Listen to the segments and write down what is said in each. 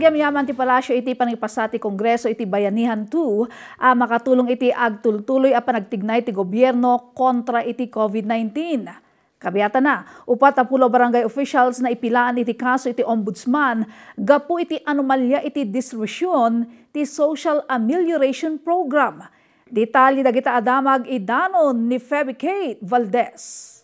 Agam yaman ti palasyo iti panagpasa Kongreso iti bayanihan 2 a ah, makatulong iti agtultuloy a panagtignay ti gobyerno kontra iti COVID-19. Kabiyata na, upat a pulo barangay officials na ipilaan iti kaso iti ombudsman, gapo iti anomalya iti distribusyon ti Social Amelioration Program. Detalye dagita adamag idanon ni Febicate Valdez.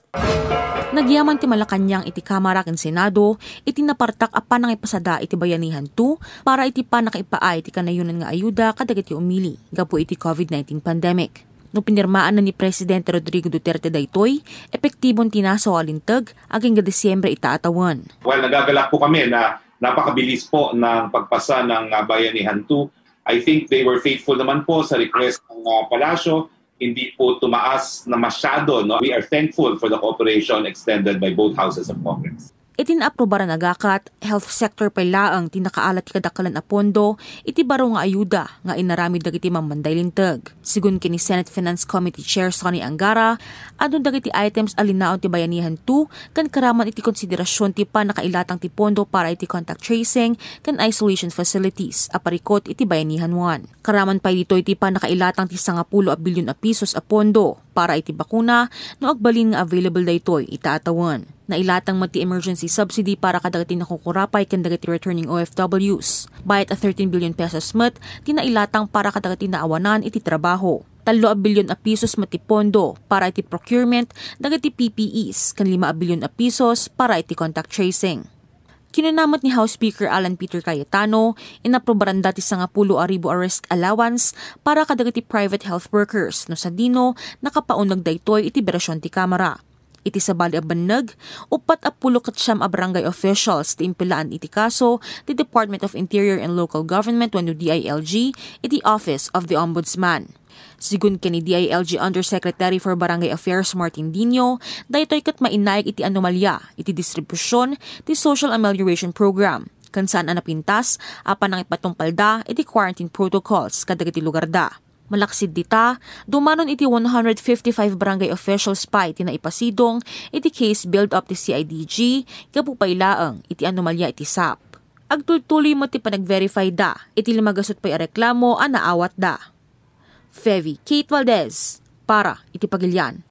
Nagyaman ti Malacanang iti Kamara ken Senado, iti napartak a panangipasada iti bayanihan to para iti panakaipaay iti kanayunan nga ayuda kadagiti umili, gapo iti COVID-19 pandemic. No pinirmaan na ni Presidente Rodrigo Duterte daytoy, epektibong tinaso alintag aging ga Desyembre itaatawan. Well, nagagalak po kami na napakabilis po ng pagpasa ng ah, bayanihan to. I think they were faithful naman po sa request ng uh, palasyo hindi po tumaas na masyado. No? We are thankful for the cooperation extended by both houses of Congress itinaprobaran agakat health sector pa laang tinakaalat kadakalan a pondo iti baro nga ayuda nga inaramid dagiti mambandaylintag. Sigun kini Senate Finance Committee Chair Sonny Angara, adun dagiti items alinaon ti bayanihan 2 kan karaman iti konsiderasyon ti panakailatang ti pondo para iti contact tracing kan isolation facilities aparikot iti bayanihan 1. Karaman pa dito iti panakailatang ti sangapulo a bilyon a pisos a pondo para iti bakuna no agbalin nga available daytoy itaatawan na ilatang mati emergency subsidy para kadagiti nakukurapay ken returning OFWs. Bayat a 13 billion pesos mat, ti nailatang para kadagiti naawanan iti trabaho. Talo billion bilyon a pisos mati pondo para iti procurement dagiti PPEs kan 5 billion bilyon a pisos para iti contact tracing kinunamot ni House Speaker Alan Peter Cayetano inaprobaran dati sa nga pulo aribo a risk allowance para kadagiti private health workers no sa dino nakapaunag daytoy iti berasyon ti Kamara iti sabali a bannag upat a pulo kat siyam a barangay officials ti impilaan iti kaso ti Department of Interior and Local Government wenno DILG iti Office of the Ombudsman. Sigun ka ni DILG Undersecretary for Barangay Affairs Martin Dino, daytoy kat mainayag iti anomalya, iti distribusyon, ti Social Amelioration Program, kansan anapintas, napintas, apan ang ipatungpalda, iti quarantine protocols, kadag iti lugar da. Malaksid dita, dumanon iti 155 barangay officials pa iti naipasidong iti case build up ti CIDG kapupailaang iti anomalya iti SAP. Agtultuloy mo ti panag-verify da, iti limagasot pa'y reklamo ang naawat da. Fevi Kate Valdez, para iti pagilian.